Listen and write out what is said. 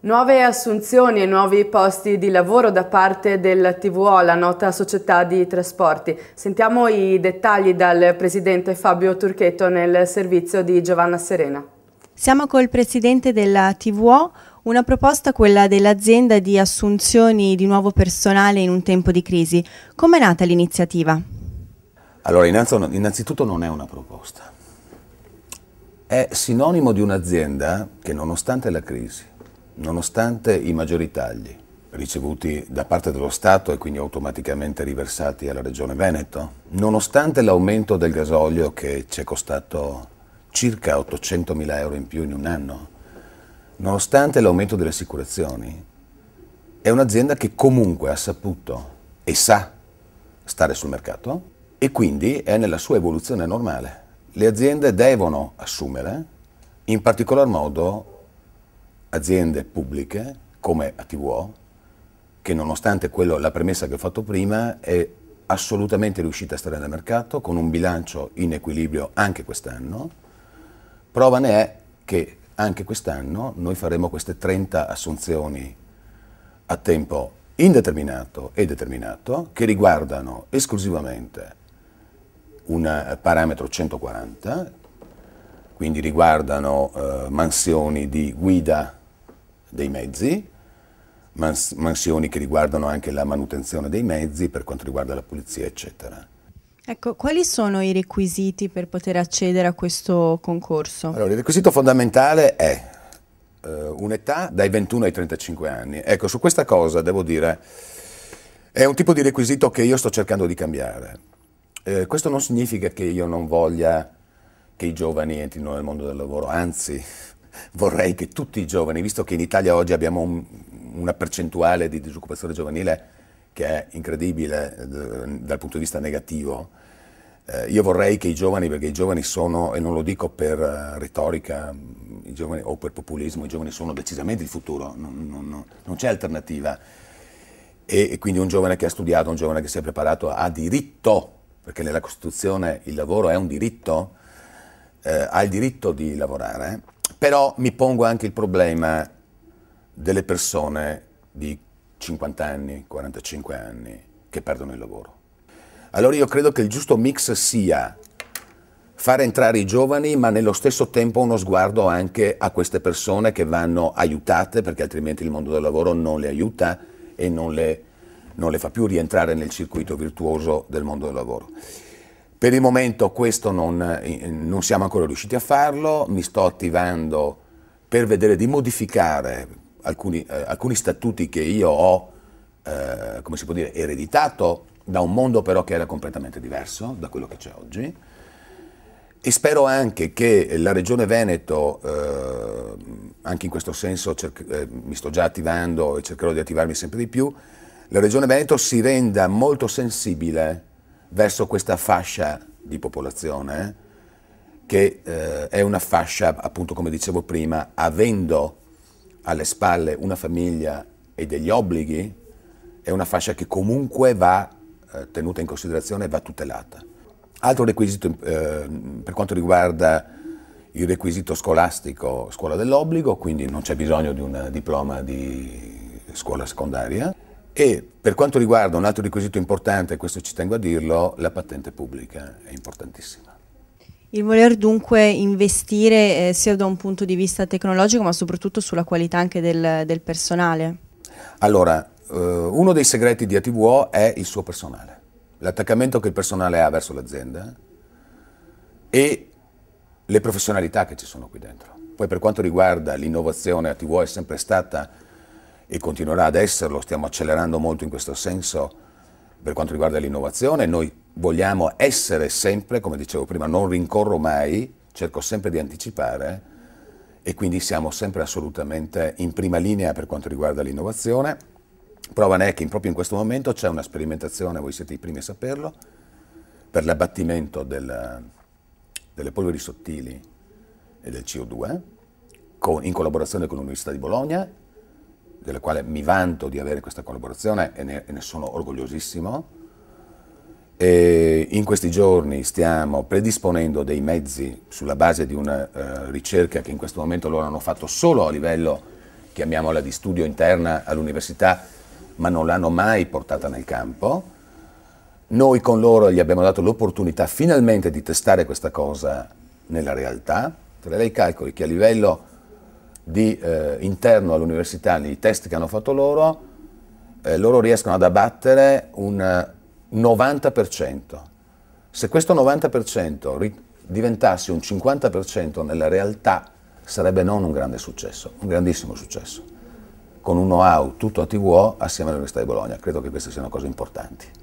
Nuove assunzioni e nuovi posti di lavoro da parte del TVO, la nota società di trasporti. Sentiamo i dettagli dal presidente Fabio Turchetto nel servizio di Giovanna Serena. Siamo col presidente della TVO, una proposta quella dell'azienda di assunzioni di nuovo personale in un tempo di crisi. Come è nata l'iniziativa? Allora, innanzitutto non è una proposta. È sinonimo di un'azienda che nonostante la crisi nonostante i maggiori tagli ricevuti da parte dello Stato e quindi automaticamente riversati alla Regione Veneto, nonostante l'aumento del gasolio che ci è costato circa 800.000 euro in più in un anno, nonostante l'aumento delle assicurazioni, è un'azienda che comunque ha saputo e sa stare sul mercato e quindi è nella sua evoluzione normale. Le aziende devono assumere, in particolar modo aziende pubbliche come ATVO, che nonostante quello, la premessa che ho fatto prima, è assolutamente riuscita a stare nel mercato con un bilancio in equilibrio anche quest'anno. Prova ne è che anche quest'anno noi faremo queste 30 assunzioni a tempo indeterminato e determinato che riguardano esclusivamente un eh, parametro 140, quindi riguardano eh, mansioni di guida dei mezzi, mansioni che riguardano anche la manutenzione dei mezzi per quanto riguarda la pulizia, eccetera. Ecco, quali sono i requisiti per poter accedere a questo concorso? Allora, il requisito fondamentale è eh, un'età dai 21 ai 35 anni. Ecco, su questa cosa devo dire, è un tipo di requisito che io sto cercando di cambiare. Eh, questo non significa che io non voglia che i giovani entrino nel mondo del lavoro, anzi, vorrei che tutti i giovani, visto che in Italia oggi abbiamo un, una percentuale di disoccupazione giovanile che è incredibile eh, dal punto di vista negativo, eh, io vorrei che i giovani, perché i giovani sono, e non lo dico per uh, retorica giovani, o per populismo, i giovani sono decisamente il futuro, non, non, non, non c'è alternativa. E, e quindi un giovane che ha studiato, un giovane che si è preparato ha diritto, perché nella Costituzione il lavoro è un diritto, eh, ha il diritto di lavorare però mi pongo anche il problema delle persone di 50 anni, 45 anni che perdono il lavoro. Allora io credo che il giusto mix sia far entrare i giovani, ma nello stesso tempo uno sguardo anche a queste persone che vanno aiutate, perché altrimenti il mondo del lavoro non le aiuta e non le, non le fa più rientrare nel circuito virtuoso del mondo del lavoro. Per il momento questo non, eh, non siamo ancora riusciti a farlo, mi sto attivando per vedere di modificare alcuni, eh, alcuni statuti che io ho, eh, come si può dire, ereditato da un mondo però che era completamente diverso da quello che c'è oggi. E spero anche che la Regione Veneto, eh, anche in questo senso eh, mi sto già attivando e cercherò di attivarmi sempre di più, la Regione Veneto si renda molto sensibile verso questa fascia di popolazione che eh, è una fascia, appunto come dicevo prima, avendo alle spalle una famiglia e degli obblighi, è una fascia che comunque va eh, tenuta in considerazione e va tutelata. Altro requisito eh, per quanto riguarda il requisito scolastico, scuola dell'obbligo, quindi non c'è bisogno di un diploma di scuola secondaria. E per quanto riguarda un altro requisito importante, questo ci tengo a dirlo, la patente pubblica è importantissima. Il voler dunque investire eh, sia da un punto di vista tecnologico ma soprattutto sulla qualità anche del, del personale? Allora, eh, uno dei segreti di ATVO è il suo personale, l'attaccamento che il personale ha verso l'azienda e le professionalità che ci sono qui dentro. Poi per quanto riguarda l'innovazione, ATVO è sempre stata e continuerà ad esserlo, stiamo accelerando molto in questo senso per quanto riguarda l'innovazione, noi vogliamo essere sempre, come dicevo prima, non rincorro mai, cerco sempre di anticipare e quindi siamo sempre assolutamente in prima linea per quanto riguarda l'innovazione. Prova ne è che proprio in questo momento c'è una sperimentazione, voi siete i primi a saperlo, per l'abbattimento del, delle polveri sottili e del CO2 con, in collaborazione con l'Università di Bologna della quale mi vanto di avere questa collaborazione e ne, e ne sono orgogliosissimo. E in questi giorni stiamo predisponendo dei mezzi sulla base di una eh, ricerca che in questo momento loro hanno fatto solo a livello, chiamiamola, di studio interna all'università, ma non l'hanno mai portata nel campo. Noi con loro gli abbiamo dato l'opportunità finalmente di testare questa cosa nella realtà. Tra lei calcoli che a livello di, eh, interno all'università, nei test che hanno fatto loro, eh, loro riescono ad abbattere un 90%. Eh, Se questo 90% diventasse un 50% nella realtà, sarebbe non un grande successo, un grandissimo successo. Con un know-how tutto a TVO assieme all'Università di Bologna, credo che queste siano cose importanti.